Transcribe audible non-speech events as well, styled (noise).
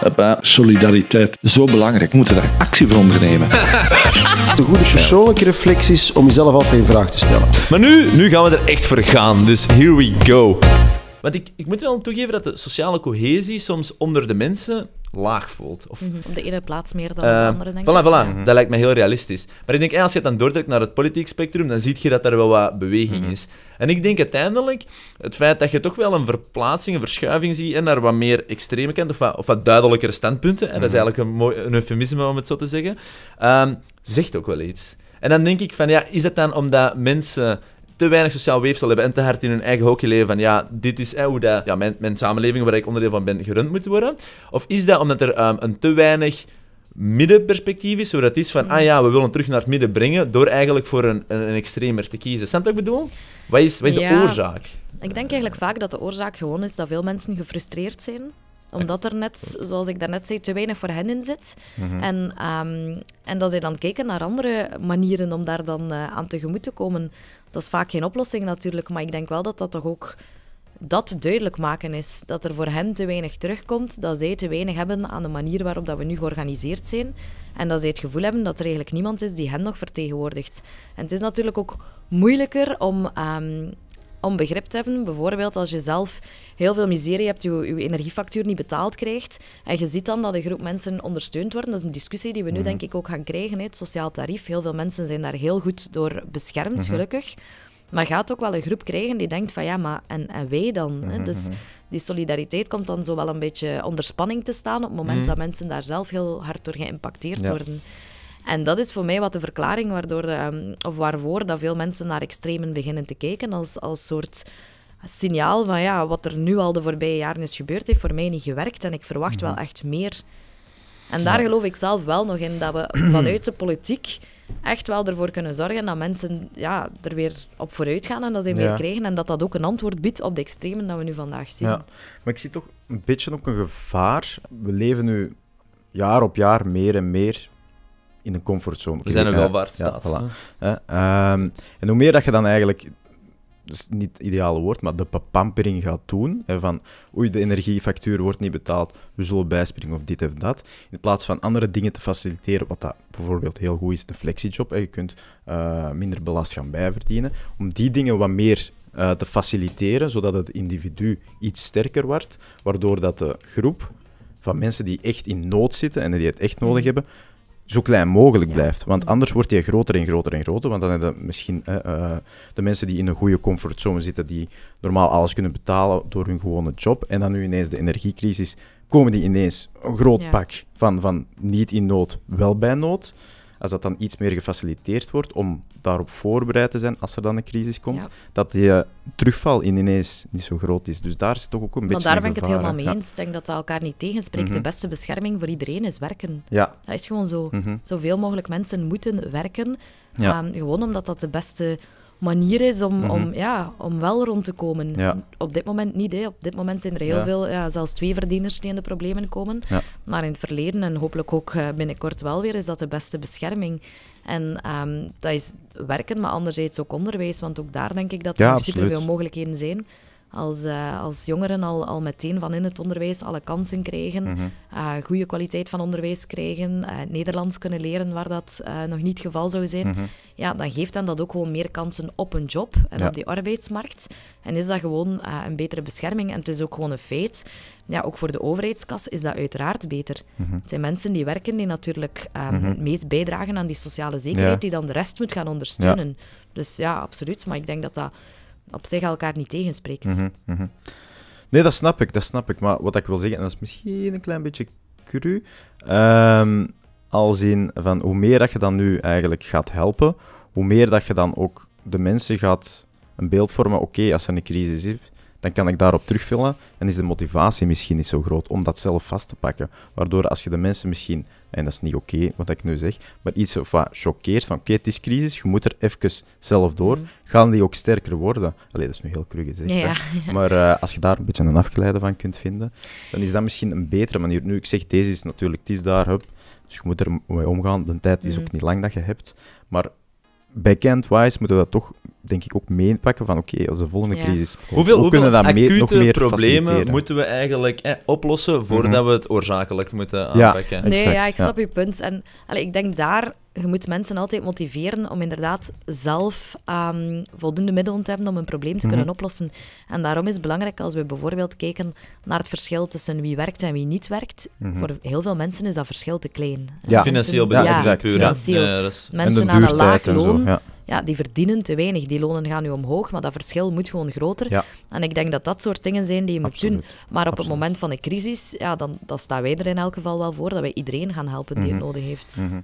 Hoppa. Solidariteit. Zo belangrijk. We moeten daar actie voor ondernemen. (laughs) een goede persoonlijke reflectie om jezelf altijd in vraag te stellen. Maar nu, nu gaan we er echt voor gaan. Dus here we go. Want ik, ik moet wel toegeven dat de sociale cohesie soms onder de mensen laag voelt. Of, mhm. Op de ene plaats meer dan uh, de eh, andere, denk voilà, ik. Voilà, mm dat lijkt me heel realistisch. Maar ik denk, eh, als je het dan doortrekt naar het politiek spectrum, dan zie je dat er wel wat beweging mhm. is. En ik denk uiteindelijk, het feit dat je toch wel een verplaatsing, een verschuiving ziet en naar wat meer extreme kant, of wat, of wat duidelijkere standpunten, en dat is mhm. eigenlijk een, mooi, eufemisme om het zo te zeggen, ehm, zegt ook wel iets. En dan denk ik van, ja, is het dan omdat mensen te weinig sociaal weefsel hebben en te hard in hun eigen hokje leven van ja, dit is eh, hoe dat, ja, mijn, mijn samenleving waar ik onderdeel van ben gerund moet worden? Of is dat omdat er ehm, een te weinig middenperspectief is, waar het is van, ah ja, we willen terug naar het midden brengen, door eigenlijk voor een, een, extremer te kiezen. Snap wat ik bedoel? Wat is, wat is de oorzaak? Ik denk eigenlijk vaak dat de oorzaak gewoon is dat veel mensen gefrustreerd zijn omdat er net, zoals ik daarnet zei, te weinig voor hen in zit. Mhm. en, ehm, en dat zij dan kijken naar andere manieren om daar dan uh, aan tegemoet te komen. Dat is vaak geen oplossing natuurlijk, maar ik denk wel dat dat toch ook dat duidelijk maken is. Dat er voor hen te weinig terugkomt, dat zij te weinig hebben aan de manier waarop dat we nu georganiseerd zijn. En dat zij het gevoel hebben dat er eigenlijk niemand is die hen nog vertegenwoordigt. En het is natuurlijk ook moeilijker om ehm, om begrip te hebben. Bijvoorbeeld als je zelf heel veel miserie hebt, je, energiefactuur niet betaald krijgt. En je ziet dan dat een groep mensen ondersteund worden. Dat is een discussie die we nu mhm. denk ik ook gaan krijgen. Hè. Het sociaal tarief. Heel veel mensen zijn daar heel goed door beschermd, mhm. gelukkig. Maar gaat ook wel een groep krijgen die denkt van ja, maar en, en wij dan? Hè? Mhm, dus die solidariteit komt dan zo wel een beetje onder spanning te staan op het moment dat mensen daar zelf heel hard door geïmpacteerd worden. En dat is voor mij wat de verklaring waardoor, ehm, of waarvoor dat veel mensen naar extremen beginnen te kijken als, als soort signaal van ja, wat er nu al de voorbije jaren is gebeurd, heeft voor mij niet gewerkt en ik verwacht mhm. wel echt meer. En daar geloof ik zelf wel nog in, dat we (clears throat) vanuit de politiek echt wel ervoor kunnen zorgen dat mensen ja, er weer op vooruit gaan en dat ze meer krijgen. En dat dat ook een antwoord biedt op de extremen dat we nu vandaag zien. Maar ik zie toch een beetje ook een gevaar. We leven nu jaar op jaar meer en meer in een comfortzone. We zijn een eh, welvaartsstaat. Ja, eh, ehm, en hoe meer dat je dan eigenlijk dat is niet het ideale woord, maar de pampering gaat doen. van oei, de energiefactuur wordt niet betaald, we zullen bijspringen of dit of dat. In plaats van andere dingen te faciliteren, wat dat bijvoorbeeld heel goed is, de flexiejob. en je kunt eh, minder belast gaan bijverdienen. Om die dingen wat meer te faciliteren, zodat het individu iets sterker wordt, waardoor dat de groep van mensen die echt in nood zitten en die het echt nodig mm. hebben, zo klein mogelijk blijft. Want anders wordt die groter en groter en groter. Want dan hebben misschien eh, eh, de mensen die in een goede comfortzone zitten, die normaal alles kunnen betalen door hun gewone job. En dan nu ineens de energiecrisis, komen die ineens een groot pak van, van niet in nood, wel bij nood als dat dan iets meer gefaciliteerd wordt om daarop voorbereid te zijn als er dan een crisis komt, dat die terugval in ineens niet zo groot is. Dus daar is toch ook een beetje. Maar daar ben ik het helemaal mee eens. Ik denk dat dat elkaar niet tegenspreekt. Mhm. De beste bescherming voor iedereen is werken. Ja. Dat is gewoon zo. Mhm. Zoveel mogelijk mensen moeten werken. Ja. Ehm, gewoon omdat dat de beste manier is om, om, mhm. ja, om wel rond te komen. Op dit moment niet. Hè. Op dit moment zijn er heel veel, ja, zelfs twee verdieners die in de problemen komen. Maar in het verleden en hopelijk ook eh, binnenkort wel weer, is dat de beste bescherming. En ehm, dat is werken, maar anderzijds ook onderwijs. Want ook daar denk ik dat er superveel mogelijkheden zijn als, eh, als jongeren al, al meteen van in het onderwijs alle kansen krijgen, mhm. eh, goede kwaliteit van onderwijs krijgen, uh, eh, Nederlands kunnen leren waar dat nog niet het geval zou zijn, mhm. ja, dan geeft hen dat ook gewoon meer kansen op een job en op die arbeidsmarkt. En is dat gewoon een betere bescherming. En het is ook gewoon een feit. Ja, ook voor de overheidskas is dat uiteraard beter. Het mhm. zijn mensen die werken die natuurlijk ehm, het meest bijdragen aan die sociale zekerheid, die dan de rest moet gaan ondersteunen. Dus ja, absoluut. Maar ik denk dat dat op zich elkaar niet tegenspreekt. Mhm, mhm. Nee, dat snap ik, dat snap ik. Maar wat ik wil zeggen, en dat is misschien een klein beetje cru, ehm, al zien van hoe meer dat je dan nu eigenlijk gaat helpen, hoe meer dat je dan ook de mensen gaat een beeld vormen, oké, als er een crisis is, dan kan ik daarop terugvullen en is de motivatie misschien niet zo groot om dat zelf vast te pakken. Waardoor als je de mensen misschien, en dat is niet oké wat ik nu zeg, maar iets of wat choqueert van oké, het is crisis, je moet er even zelf door, mhm. gaan die ook sterker worden. Allee, dat is nu heel cru gezegd, ja, (laughs) maar eh, als je daar een beetje een afgeleide van kunt vinden, dan is dat misschien een betere manier. Nu, ik zeg, deze is natuurlijk, het is daar, hup, dus je moet er mee omgaan. De tijd is mhm. ook niet lang dat je hebt, maar backend-wise moeten we dat toch denk ik ook meepakken van oké, als de volgende crisis... Hoeveel, hoe kunnen dat nog meer problemen moeten we eigenlijk oplossen mhm. voordat we het oorzakelijk moeten aanpakken? Ja, exact, nee, ja, ik snap je punt. En ik denk daar, je moet mensen altijd motiveren om inderdaad zelf ehm, voldoende middelen te hebben om een probleem te mhm. kunnen oplossen. En daarom is het belangrijk als we bijvoorbeeld kijken naar het verschil tussen wie werkt en wie niet werkt. Mhm. Voor heel veel mensen is dat verschil te klein. financieel Ja, exact. Ja, mensen aan een laag loon ja, die verdienen te weinig. Die lonen gaan nu omhoog, maar dat verschil moet gewoon groter. En ik denk dat dat soort dingen zijn die je moet doen. Maar op het moment van de crisis, ja, dan, dan staan wij er in elk geval wel voor dat wij iedereen gaan helpen die het mhm. nodig heeft. Mhm.